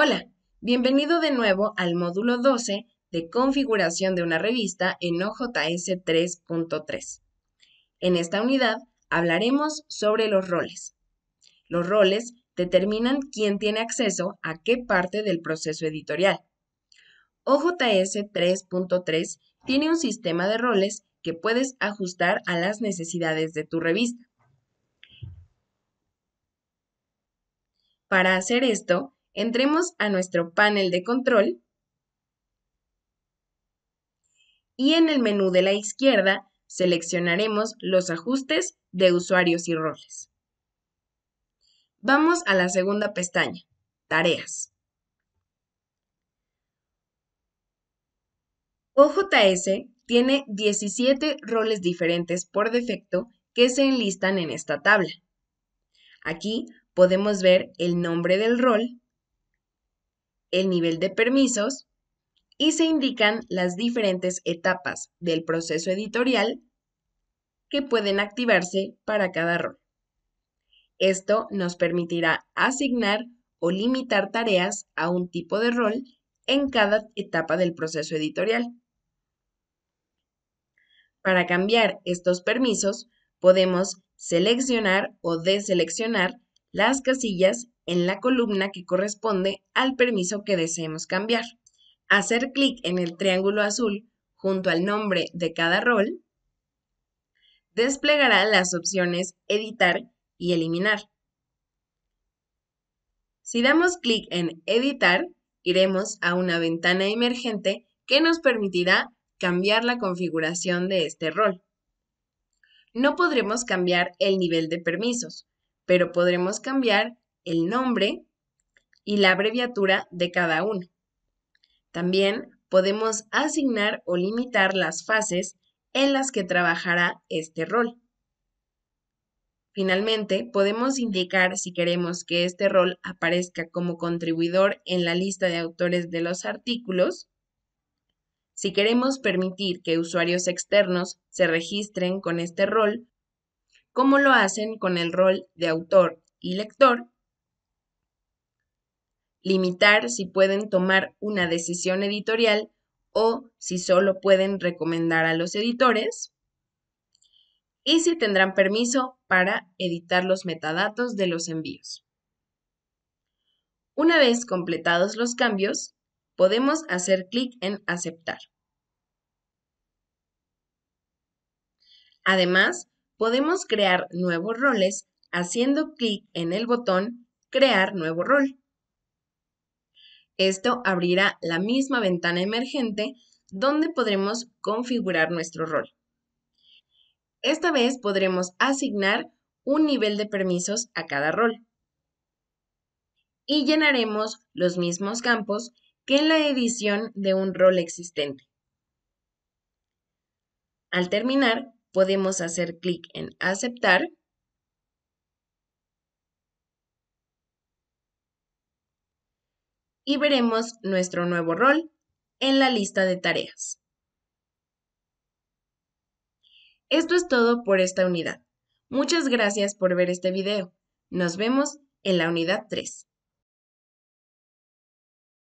Hola, bienvenido de nuevo al módulo 12 de configuración de una revista en OJS 3.3. En esta unidad hablaremos sobre los roles. Los roles determinan quién tiene acceso a qué parte del proceso editorial. OJS 3.3 tiene un sistema de roles que puedes ajustar a las necesidades de tu revista. Para hacer esto, Entremos a nuestro panel de control y en el menú de la izquierda seleccionaremos los ajustes de usuarios y roles. Vamos a la segunda pestaña, Tareas. OJS tiene 17 roles diferentes por defecto que se enlistan en esta tabla. Aquí podemos ver el nombre del rol, el nivel de permisos y se indican las diferentes etapas del proceso editorial que pueden activarse para cada rol. Esto nos permitirá asignar o limitar tareas a un tipo de rol en cada etapa del proceso editorial. Para cambiar estos permisos, podemos seleccionar o deseleccionar las casillas en la columna que corresponde al permiso que deseemos cambiar. Hacer clic en el triángulo azul junto al nombre de cada rol desplegará las opciones Editar y Eliminar. Si damos clic en Editar, iremos a una ventana emergente que nos permitirá cambiar la configuración de este rol. No podremos cambiar el nivel de permisos, pero podremos cambiar el nombre y la abreviatura de cada uno. También podemos asignar o limitar las fases en las que trabajará este rol. Finalmente, podemos indicar si queremos que este rol aparezca como contribuidor en la lista de autores de los artículos, si queremos permitir que usuarios externos se registren con este rol, como lo hacen con el rol de autor y lector, limitar si pueden tomar una decisión editorial o si solo pueden recomendar a los editores y si tendrán permiso para editar los metadatos de los envíos. Una vez completados los cambios, podemos hacer clic en Aceptar. Además, podemos crear nuevos roles haciendo clic en el botón Crear nuevo rol. Esto abrirá la misma ventana emergente donde podremos configurar nuestro rol. Esta vez podremos asignar un nivel de permisos a cada rol. Y llenaremos los mismos campos que en la edición de un rol existente. Al terminar, podemos hacer clic en Aceptar y veremos nuestro nuevo rol en la lista de tareas. Esto es todo por esta unidad. Muchas gracias por ver este video. Nos vemos en la unidad 3.